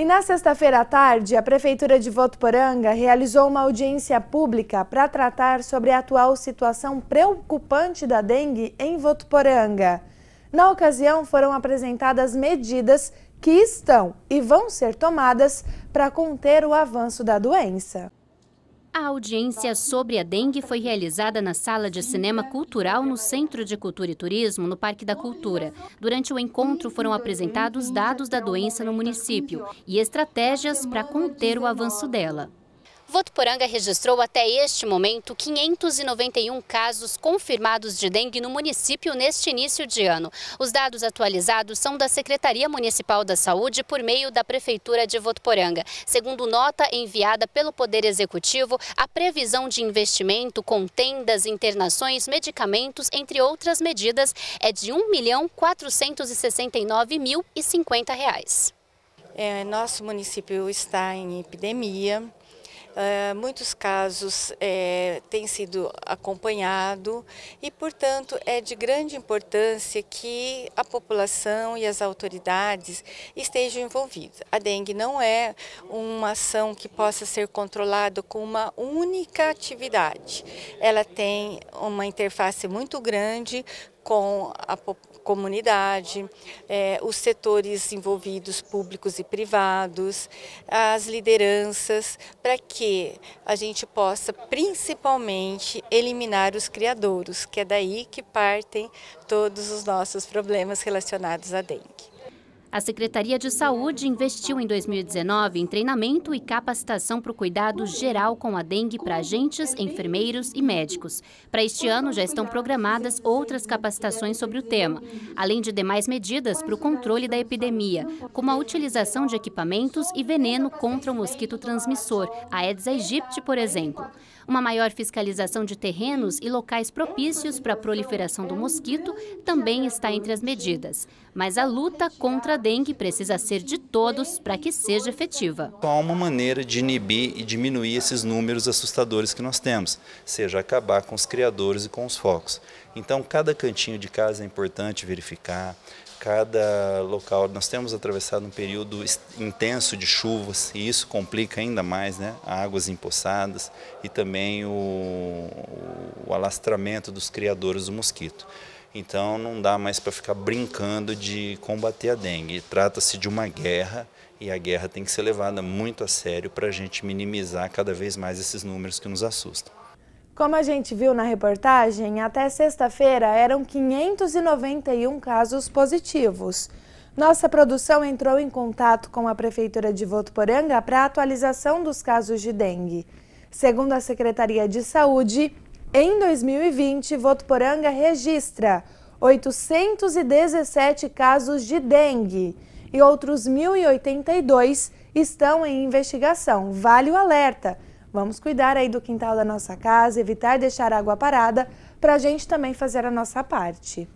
E na sexta-feira à tarde, a Prefeitura de Votuporanga realizou uma audiência pública para tratar sobre a atual situação preocupante da dengue em Votuporanga. Na ocasião, foram apresentadas medidas que estão e vão ser tomadas para conter o avanço da doença. A audiência sobre a dengue foi realizada na Sala de Cinema Cultural no Centro de Cultura e Turismo, no Parque da Cultura. Durante o encontro foram apresentados dados da doença no município e estratégias para conter o avanço dela. Votuporanga registrou até este momento 591 casos confirmados de dengue no município neste início de ano. Os dados atualizados são da Secretaria Municipal da Saúde por meio da Prefeitura de Votuporanga. Segundo nota enviada pelo Poder Executivo, a previsão de investimento com tendas, internações, medicamentos, entre outras medidas, é de R$ 1.469.050. É, nosso município está em epidemia, eh, muitos casos é, têm sido acompanhado e, portanto, é de grande importância que a população e as autoridades estejam envolvidas. A dengue não é uma ação que possa ser controlada com uma única atividade. Ela tem uma interface muito grande com a comunidade, é, os setores envolvidos, públicos e privados, as lideranças, para que a gente possa principalmente eliminar os criadouros, que é daí que partem todos os nossos problemas relacionados à dengue. A Secretaria de Saúde investiu em 2019 em treinamento e capacitação para o cuidado geral com a dengue para agentes, enfermeiros e médicos. Para este ano, já estão programadas outras capacitações sobre o tema, além de demais medidas para o controle da epidemia, como a utilização de equipamentos e veneno contra o mosquito transmissor, a Aedes aegypti, por exemplo. Uma maior fiscalização de terrenos e locais propícios para a proliferação do mosquito também está entre as medidas. Mas a luta contra a dengue precisa ser de todos para que seja efetiva. há uma maneira de inibir e diminuir esses números assustadores que nós temos, seja acabar com os criadores e com os focos. Então, cada cantinho de casa é importante verificar, cada local. Nós temos atravessado um período intenso de chuvas e isso complica ainda mais né? águas empoçadas e também o, o alastramento dos criadores do mosquito. Então não dá mais para ficar brincando de combater a dengue. Trata-se de uma guerra e a guerra tem que ser levada muito a sério para a gente minimizar cada vez mais esses números que nos assustam. Como a gente viu na reportagem, até sexta-feira eram 591 casos positivos. Nossa produção entrou em contato com a Prefeitura de Votuporanga para a atualização dos casos de dengue. Segundo a Secretaria de Saúde, em 2020, Votuporanga registra 817 casos de dengue e outros 1.082 estão em investigação. Vale o alerta! Vamos cuidar aí do quintal da nossa casa, evitar deixar água parada, para a gente também fazer a nossa parte.